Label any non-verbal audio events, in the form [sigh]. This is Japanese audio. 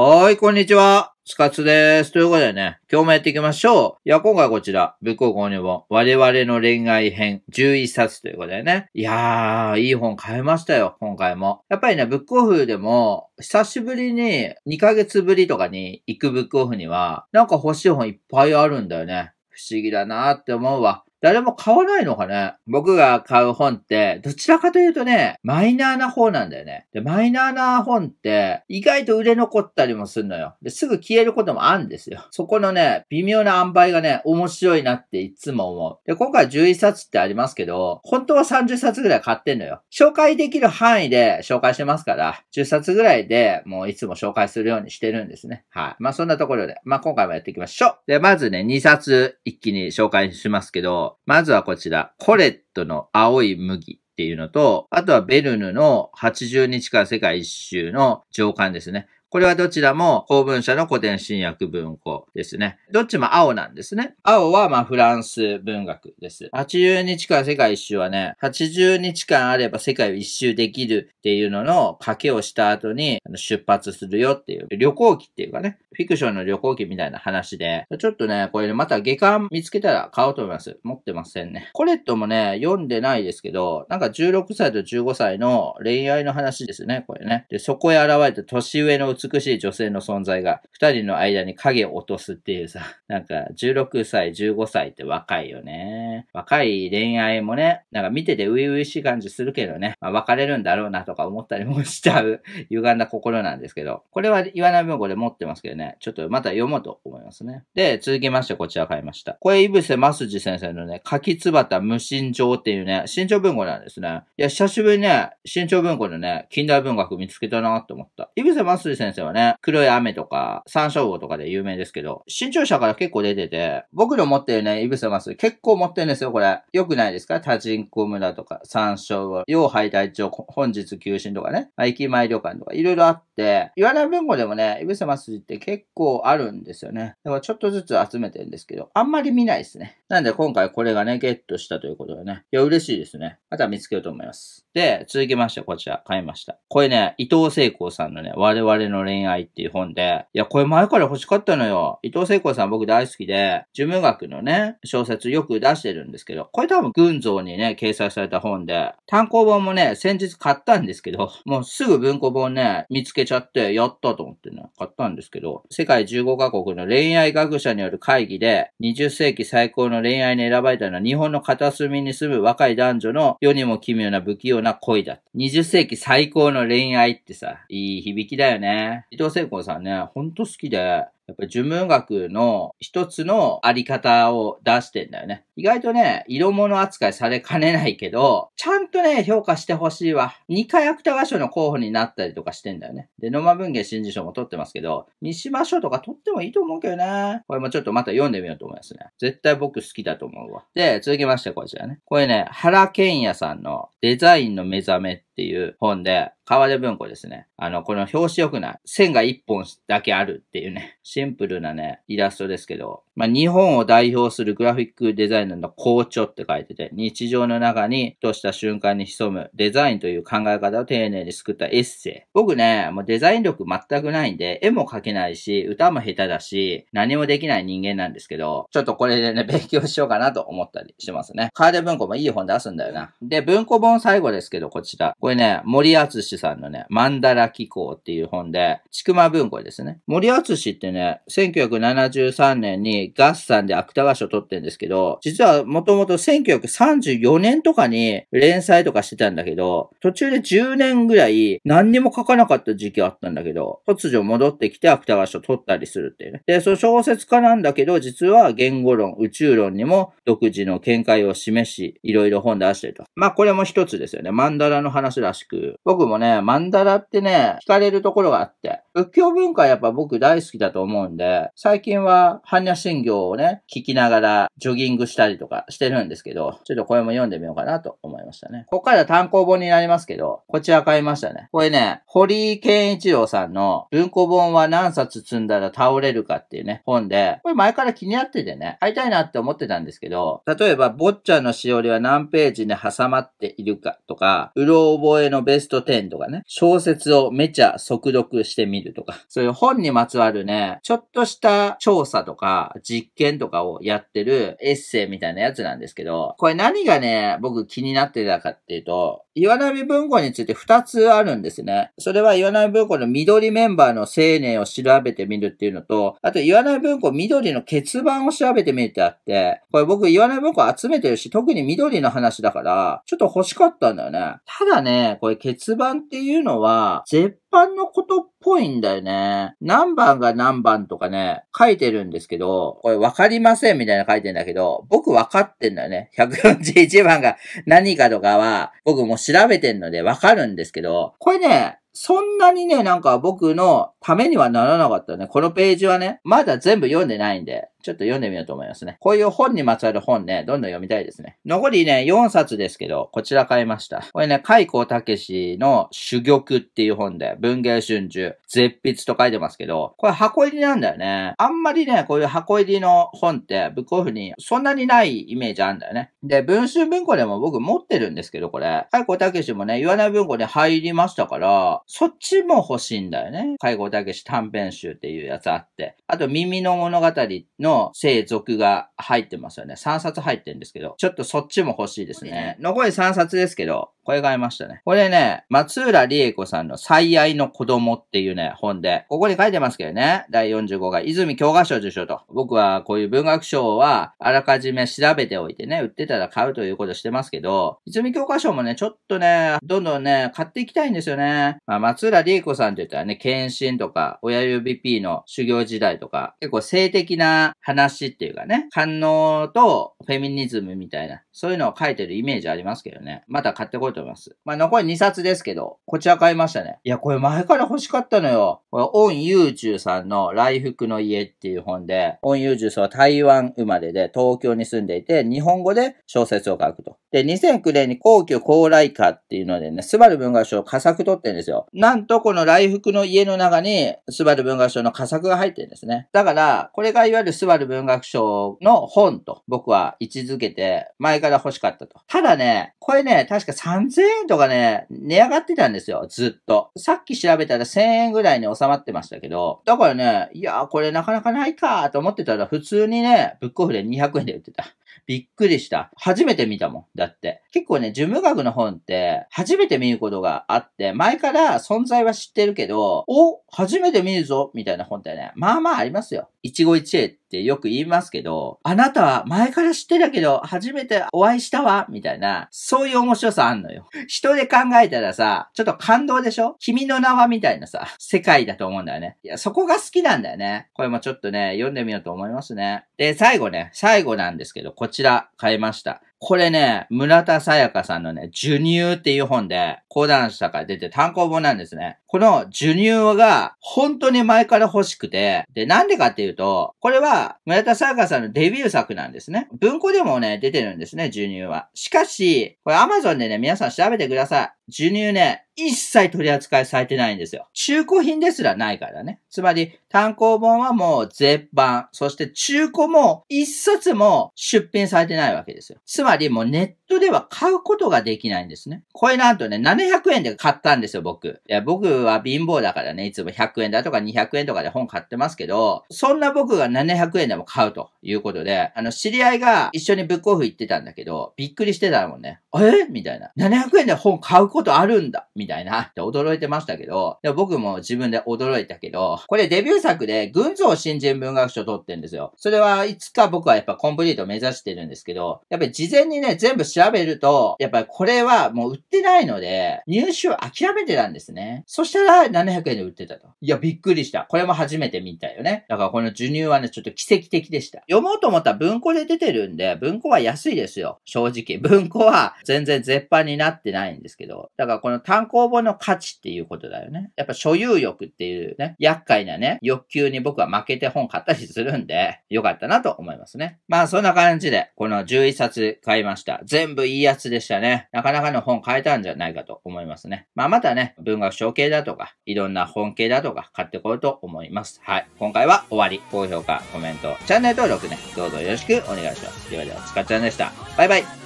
はい、こんにちは。スカツです。ということでね、今日もやっていきましょう。いや、今回こちら、ブックを購入本、我々の恋愛編、11冊ということでね。いやー、いい本買いましたよ、今回も。やっぱりね、ブックオフでも、久しぶりに、2ヶ月ぶりとかに行くブックオフには、なんか欲しい本いっぱいあるんだよね。不思議だなーって思うわ。誰も買わないのかね僕が買う本って、どちらかというとね、マイナーな方なんだよね。で、マイナーな本って、意外と売れ残ったりもするのよ。で、すぐ消えることもあるんですよ。そこのね、微妙な塩梅がね、面白いなっていつも思う。で、今回11冊ってありますけど、本当は30冊ぐらい買ってんのよ。紹介できる範囲で紹介してますから、10冊ぐらいでもういつも紹介するようにしてるんですね。はい。まあ、そんなところで、まあ、今回もやっていきましょう。で、まずね、2冊一気に紹介しますけど、まずはこちら、コレットの青い麦っていうのと、あとはベルヌの80日間世界一周の上巻ですね。これはどちらも公文社の古典新訳文庫ですね。どっちも青なんですね。青はまあフランス文学です。80日間世界一周はね、80日間あれば世界を一周できるっていうのの賭けをした後に出発するよっていう旅行記っていうかね、フィクションの旅行記みたいな話で、ちょっとね、これまた下巻見つけたら買おうと思います。持ってませんね。コレットもね、読んでないですけど、なんか16歳と15歳の恋愛の話ですね、これね。で、そこへ現れた年上の美しい女性の存在が二人の間に影を落とすっていうさ、なんか16歳、15歳って若いよね。若い恋愛もね、なんか見てて初々しい感じするけどね、まあ、別れるんだろうなとか思ったりもしちゃう [laughs] 歪んだ心なんですけど、これは岩波文庫で持ってますけどね、ちょっとまた読もうと思いますね。で、続きましてこちら買いました。これ、井伏スジ先生のね、柿椿無心情っていうね、新潮文庫なんですね。いや、久しぶりにね、新潮文庫のね、近代文学見つけたなと思った。井伏スジ先生はね、黒い雨とか、山椒魚とかで有名ですけど、新潮社から結構出てて、僕の持ってるね、井伏正治結構持ってるですよ、これ。良くないですか多人コ村とか、山椒を、要配隊長、本日休診とかね、まあ、駅前旅館とか、いろいろあって、言わない文庫でもね、いぶせますって結構あるんですよね。だからちょっとずつ集めてるんですけど、あんまり見ないですね。なんで今回これがね、ゲットしたということでね。いや、嬉しいですね。また見つけようと思います。で、続きましてこちら、買いました。これね、伊藤聖子さんのね、我々の恋愛っていう本で、いや、これ前から欲しかったのよ。伊藤聖子さん僕大好きで、事務学のね、小説よく出してるんですけど、これ多分群像にね、掲載された本で、単行本もね、先日買ったんですけど、もうすぐ文庫本ね、見つけちゃって、やったと思ってね、買ったんですけど、世界15カ国の恋愛学者による会議で、20世紀最高のの恋愛に選ばれたのは日本の片隅に住む若い男女の世にも奇妙な不器用な恋だ。20世紀最高の恋愛ってさ、いい響きだよね。伊藤聖子さんね、ほんと好きで、やっぱ呪文学の一つのあり方を出してんだよね。意外とね、色物扱いされかねないけど、ちゃんとね、評価してほしいわ。2回芥川賞の候補になったりとかしてんだよね。で、野間文芸新人賞も取ってますけど、三島賞とか取ってもいいと思うけどね。これもちょっとまた読んでみようと思いますね。絶対僕好きだと思うわ。で、続きましてこちらね。これね、原健也さんのデザインの目覚めっていう本で、川出文庫ですね。あの、この表紙良くない。線が1本だけあるっていうね、シンプルなね、イラストですけど、まあ、日本を代表するグラフィックデザイナーの校長って書いてて、日常の中にとした瞬間に潜むデザインという考え方を丁寧に作ったエッセイ。僕ね、もうデザイン力全くないんで、絵も描けないし、歌も下手だし、何もできない人間なんですけど、ちょっとこれでね、[laughs] 勉強しようかなと思ったりしてますね。カーデ文庫もいい本出すんだよな。で、文庫本最後ですけど、こちら。これね、森厚さんのね、マンダラ紀行っていう本で、ちくま文庫ですね。森厚ってね、1973年にに合算で芥川賞取ってるんですけど、実はもともと1934年とかに連載とかしてたんだけど、途中で10年ぐらい何にも書かなかった時期あったんだけど、突如戻ってきて芥川賞取ったりするっていうね。で、その小説家なんだけど、実は言語論、宇宙論にも独自の見解を示し、いろいろ本出してると。まあこれも一つですよね。マンダラの話らしく。僕もね、マンダラってね、惹かれるところがあって、仏教文化やっぱ僕大好きだと思うんで、最近は般若心鮮をね、聞きながらジョギングしたりとかしてるんですけど、ちょっとこれも読んでみようかなと思いましたね。ここから単行本になりますけど、こちら買いましたね。これね、堀井健一郎さんの文庫本は何冊積んだら倒れるかっていうね、本で、これ前から気になっててね、買いたいなって思ってたんですけど、例えば、坊ちゃんのしおりは何ページに挟まっているかとか、うろ覚えのベスト10とかね、小説をめちゃ速読してみるとか、そういう本にまつわるね、ちょっとした調査とか、実験とかをやってるエッセイみたいなやつなんですけど、これ何がね、僕気になってたかっていうと、岩波文庫について2つあるんですね。それは岩波文庫の緑メンバーの生年を調べてみるっていうのと、あと岩波文庫緑の欠番を調べてみるってあって、これ僕岩波文庫集めてるし、特に緑の話だから、ちょっと欲しかったんだよね。ただね、これ欠番っていうのは、絶版のことっぽいんだよね。何番が何番とかね、書いてるんですけど、これわかりませんみたいな書いてんだけど、僕わかってんだよね。141番が何かとかは、僕も調べてんのでわかるんですけど、これね、そんなにね、なんか僕のためにはならなかったね。このページはね、まだ全部読んでないんで、ちょっと読んでみようと思いますね。こういう本にまつわる本ね、どんどん読みたいですね。残りね、4冊ですけど、こちら買いました。これね、海光武氏の主玉っていう本で、文芸春秋、絶筆と書いてますけど、これ箱入りなんだよね。あんまりね、こういう箱入りの本って、ブックオフにそんなにないイメージあんだよね。で、文春文庫でも僕持ってるんですけど、これ。海光武氏もね、岩い文庫で入りましたから、そっちも欲しいんだよね。介護だけし短編集っていうやつあって。あと、耳の物語の生族が入ってますよね。3冊入ってるんですけど、ちょっとそっちも欲しいですね。残り3冊ですけど、これ買いましたね。これね、松浦理恵子さんの最愛の子供っていうね、本で、ここに書いてますけどね、第45回、泉教科書受賞と。僕はこういう文学賞は、あらかじめ調べておいてね、売ってたら買うということしてますけど、泉教科書もね、ちょっとね、どんどんね、買っていきたいんですよね。まあ、松浦理子さんって言ったらね、検診とか、親指 P の修行時代とか、結構性的な話っていうかね、反応とフェミニズムみたいな、そういうのを書いてるイメージありますけどね。また買ってこいと思います。まあ、残り2冊ですけど、こちら買いましたね。いや、これ前から欲しかったのよ。これ、オン・ユーチューさんの来福の家っていう本で、オン・ユーチューさんは台湾生まれで、東京に住んでいて、日本語で小説を書くと。で、2009年に皇居高麗化っていうのでね、スバル文学賞を佳作取ってるんですよ。なんとこの来福の家の中に、スバル文学賞の佳作が入ってるんですね。だから、これがいわゆるスバル文学賞の本と僕は位置づけて、前から欲しかったと。ただね、これね、確か3000円とかね、値上がってたんですよ、ずっと。さっき調べたら1000円ぐらいに収まってましたけど、だからね、いやーこれなかなかないかと思ってたら、普通にね、ブックオフで200円で売ってた。びっくりした。初めて見たもん。だって。結構ね、呪文学の本って初めて見ることがあって、前から存在は知ってるけど、お初めて見るぞみたいな本ってね、まあまあありますよ。一期一会ってよく言いますけど、あなたは前から知ってたけど、初めてお会いしたわみたいな、そういう面白さあんのよ。人で考えたらさ、ちょっと感動でしょ君の名はみたいなさ、世界だと思うんだよね。いや、そこが好きなんだよね。これもちょっとね、読んでみようと思いますね。で、最後ね、最後なんですけど、こちら、買いました。これね、村田さやかさんのね、授乳っていう本で、講談社から出て単行本なんですね。この授乳が本当に前から欲しくて、で、なんでかっていうと、これは村田さやかさんのデビュー作なんですね。文庫でもね、出てるんですね、授乳は。しかし、これ Amazon でね、皆さん調べてください。授乳ね、一切取り扱いされてないんですよ。中古品ですらないからね。つまり、単行本はもう絶版。そして中古も一冊も出品されてないわけですよ。つまりもうネットでは買うことができないんですね。これなんとね、700円で買ったんですよ、僕。いや、僕は貧乏だからね、いつも100円だとか200円とかで本買ってますけど、そんな僕が700円でも買うということで、あの、知り合いが一緒にブックオフ行ってたんだけど、びっくりしてたもんね。えみたいな。700円で本買うことことあるんだみたいな。[laughs] で驚いてましたけど、でも僕も自分で驚いたけど、これデビュー作で群像新人文学賞取ってんですよ。それはいつか僕はやっぱコンプリート目指してるんですけど、やっぱり事前にね、全部調べると、やっぱりこれはもう売ってないので、入手を諦めてたんですね。そしたら700円で売ってたと。いや、びっくりした。これも初めて見たよね。だからこの授乳はね、ちょっと奇跡的でした。読もうと思ったら文庫で出てるんで、文庫は安いですよ。正直。文庫は全然絶版になってないんですけど。だからこの単行本の価値っていうことだよね。やっぱ所有欲っていうね、厄介なね、欲求に僕は負けて本買ったりするんで、よかったなと思いますね。まあそんな感じで、この11冊買いました。全部いいやつでしたね。なかなかの本買えたんじゃないかと思いますね。まあまたね、文学賞系だとか、いろんな本系だとか買ってこようと思います。はい。今回は終わり。高評価、コメント、チャンネル登録ね、どうぞよろしくお願いします。ではでは、つかちゃんでした。バイバイ。